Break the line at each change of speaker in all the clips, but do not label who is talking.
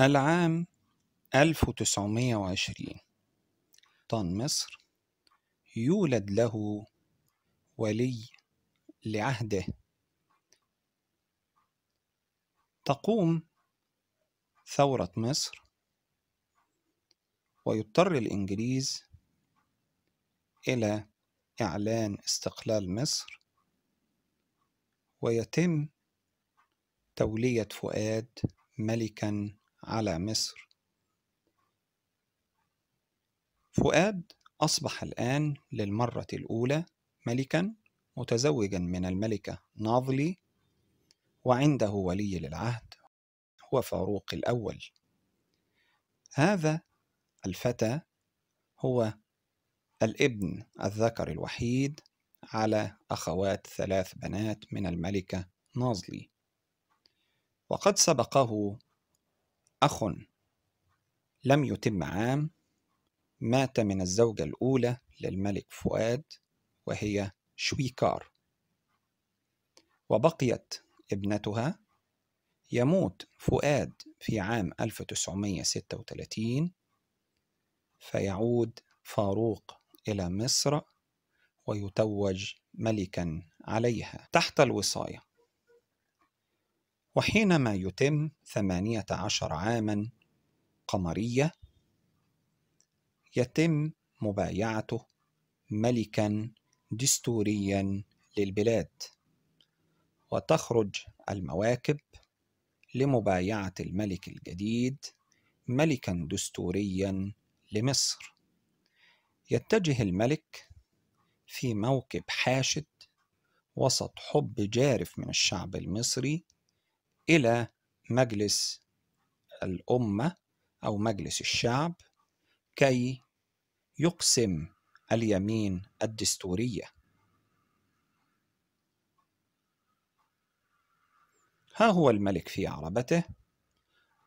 العام 1920 طن مصر يولد له ولي لعهده تقوم ثورة مصر ويضطر الإنجليز إلى إعلان استقلال مصر ويتم تولية فؤاد ملكا على مصر فؤاد أصبح الآن للمرة الأولى ملكا متزوجا من الملكة ناظلي وعنده ولي للعهد هو فاروق الأول هذا الفتى هو الابن الذكر الوحيد على أخوات ثلاث بنات من الملكة ناظلي وقد سبقه أخ لم يتم عام مات من الزوجة الأولى للملك فؤاد وهي شويكار وبقيت ابنتها يموت فؤاد في عام 1936 فيعود فاروق إلى مصر ويتوج ملكا عليها تحت الوصاية وحينما يتم ثمانية عشر عاما قمرية يتم مبايعته ملكا دستوريا للبلاد وتخرج المواكب لمبايعة الملك الجديد ملكا دستوريا لمصر يتجه الملك في موكب حاشد وسط حب جارف من الشعب المصري إلى مجلس الأمة أو مجلس الشعب كي يقسم اليمين الدستورية ها هو الملك في عربته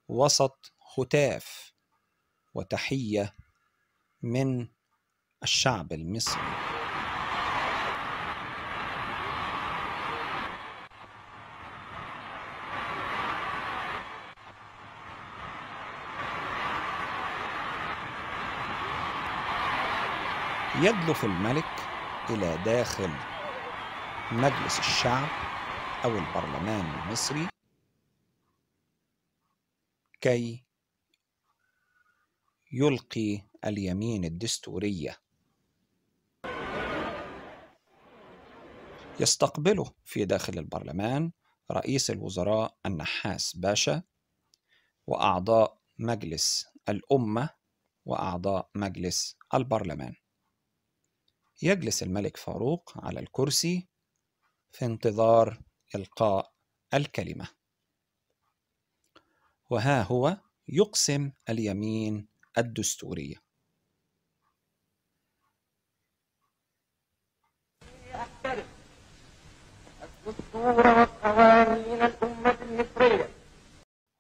وسط هتاف وتحية من الشعب المصري يدلف الملك إلى داخل مجلس الشعب أو البرلمان المصري كي يلقي اليمين الدستورية يستقبله في داخل البرلمان رئيس الوزراء النحاس باشا وأعضاء مجلس الأمة وأعضاء مجلس البرلمان يجلس الملك فاروق على الكرسي في انتظار إلقاء الكلمة وها هو يقسم اليمين الدستورية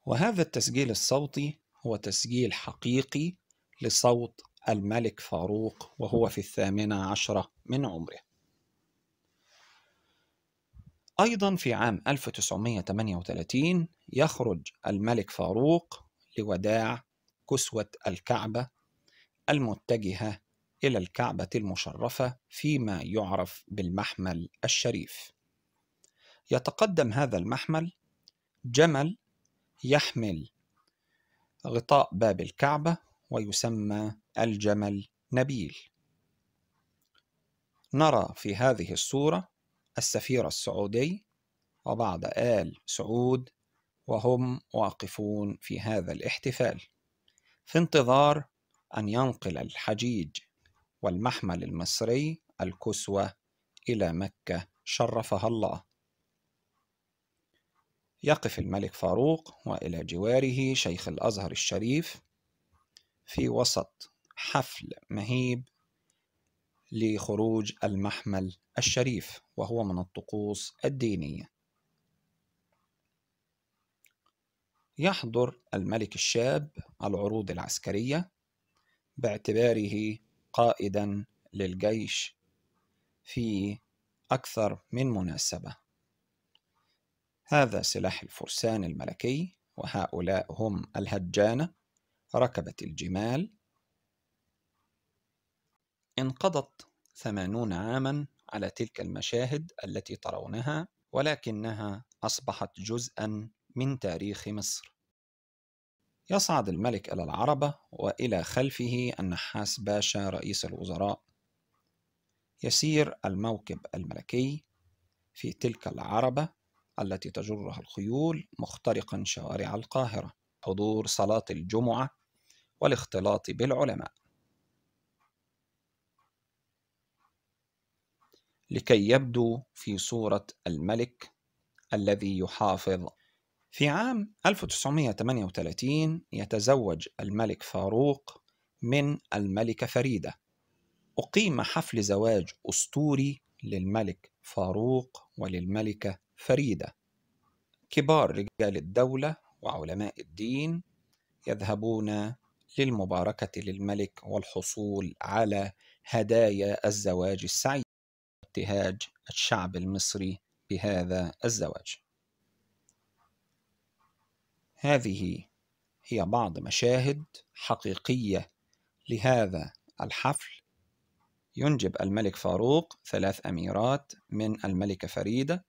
وهذا التسجيل الصوتي هو تسجيل حقيقي لصوت الملك فاروق وهو في الثامنة عشرة من عمره أيضا في عام 1938 يخرج الملك فاروق لوداع كسوة الكعبة المتجهة إلى الكعبة المشرفة فيما يعرف بالمحمل الشريف. يتقدم هذا المحمل جمل يحمل غطاء باب الكعبة ويسمى الجمل نبيل نرى في هذه الصورة السفير السعودي وبعض آل سعود وهم واقفون في هذا الاحتفال في انتظار أن ينقل الحجيج والمحمل المصري الكسوة إلى مكة شرفها الله يقف الملك فاروق وإلى جواره شيخ الأزهر الشريف في وسط حفل مهيب لخروج المحمل الشريف وهو من الطقوس الدينية يحضر الملك الشاب العروض العسكرية باعتباره قائدا للجيش في أكثر من مناسبة هذا سلاح الفرسان الملكي وهؤلاء هم الهجانة ركبة الجمال انقضت ثمانون عاما على تلك المشاهد التي ترونها ولكنها أصبحت جزءا من تاريخ مصر يصعد الملك إلى العربة وإلى خلفه النحاس باشا رئيس الوزراء يسير الموكب الملكي في تلك العربة التي تجرها الخيول مخترقا شوارع القاهرة حضور صلاة الجمعة والاختلاط بالعلماء لكي يبدو في صورة الملك الذي يحافظ. في عام 1938 يتزوج الملك فاروق من الملكة فريدة. أقيم حفل زواج أسطوري للملك فاروق وللملكة فريدة. كبار رجال الدولة وعلماء الدين يذهبون للمباركة للملك والحصول على هدايا الزواج السعيد. ابتهاج الشعب المصري بهذا الزواج هذه هي بعض مشاهد حقيقية لهذا الحفل ينجب الملك فاروق ثلاث أميرات من الملكة فريدة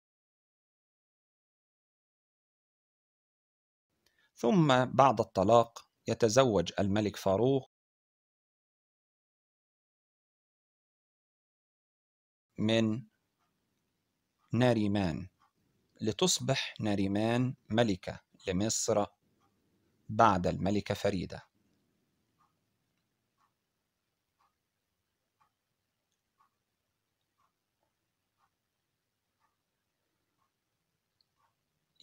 ثم بعد الطلاق يتزوج الملك فاروق من ناريمان لتصبح ناريمان ملكة لمصر بعد الملكة فريدة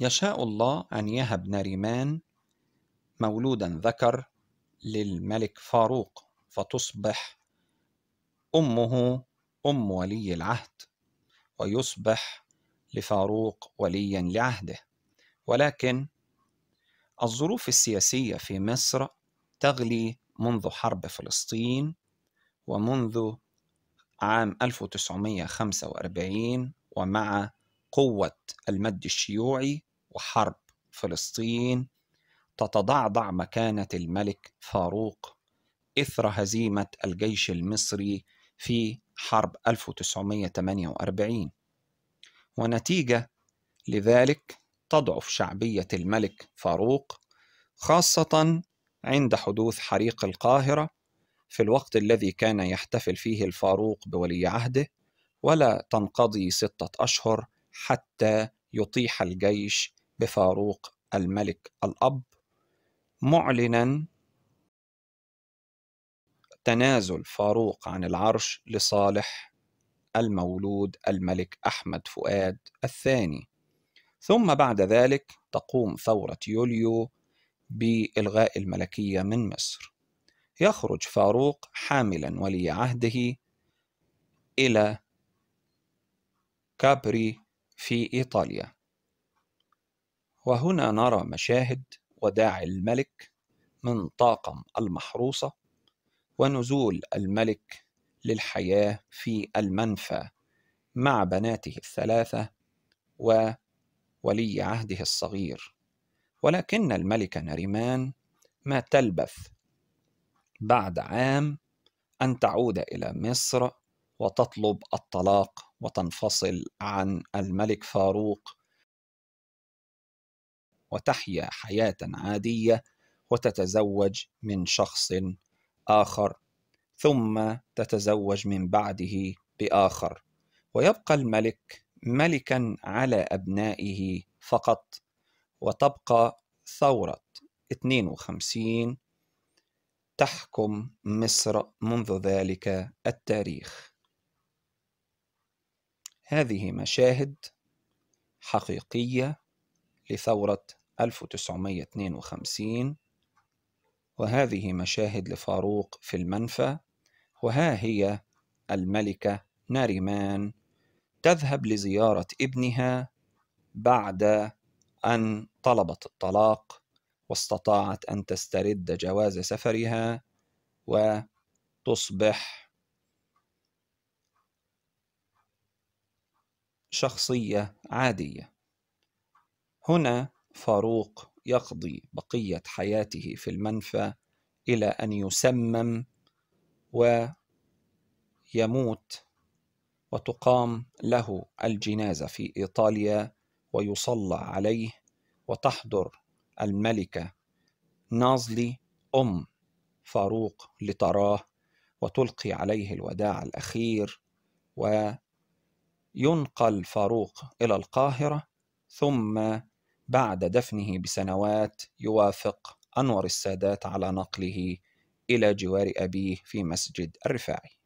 يشاء الله أن يهب ناريمان مولودا ذكر للملك فاروق فتصبح أمه أم ولي العهد ويصبح لفاروق وليا لعهده ولكن الظروف السياسية في مصر تغلي منذ حرب فلسطين ومنذ عام 1945 ومع قوة المد الشيوعي وحرب فلسطين تتضعضع مكانة الملك فاروق إثر هزيمة الجيش المصري في حرب 1948 ونتيجة لذلك تضعف شعبية الملك فاروق خاصة عند حدوث حريق القاهرة في الوقت الذي كان يحتفل فيه الفاروق بولي عهده ولا تنقضي ستة أشهر حتى يطيح الجيش بفاروق الملك الأب معلنا تنازل فاروق عن العرش لصالح المولود الملك أحمد فؤاد الثاني ثم بعد ذلك تقوم ثورة يوليو بإلغاء الملكية من مصر يخرج فاروق حاملا ولي عهده إلى كابري في إيطاليا وهنا نرى مشاهد وداع الملك من طاقم المحروسة ونزول الملك للحياة في المنفى مع بناته الثلاثة وولي عهده الصغير ولكن الملكة نريمان ما تلبث بعد عام أن تعود إلى مصر وتطلب الطلاق وتنفصل عن الملك فاروق وتحيا حياة عادية وتتزوج من شخص آخر ثم تتزوج من بعده بآخر ويبقى الملك ملكا على أبنائه فقط وتبقى ثورة 52 تحكم مصر منذ ذلك التاريخ هذه مشاهد حقيقية لثورة 1952 وهذه مشاهد لفاروق في المنفى وها هي الملكة ناريمان تذهب لزيارة ابنها بعد أن طلبت الطلاق واستطاعت أن تسترد جواز سفرها وتصبح شخصية عادية هنا فاروق يقضي بقية حياته في المنفى إلى أن يسمم ويموت وتقام له الجنازة في إيطاليا ويصلى عليه وتحضر الملكة نازلي أم فاروق لتراه وتلقي عليه الوداع الأخير وينقل فاروق إلى القاهرة ثم بعد دفنه بسنوات يوافق أنور السادات على نقله إلى جوار أبيه في مسجد الرفاعي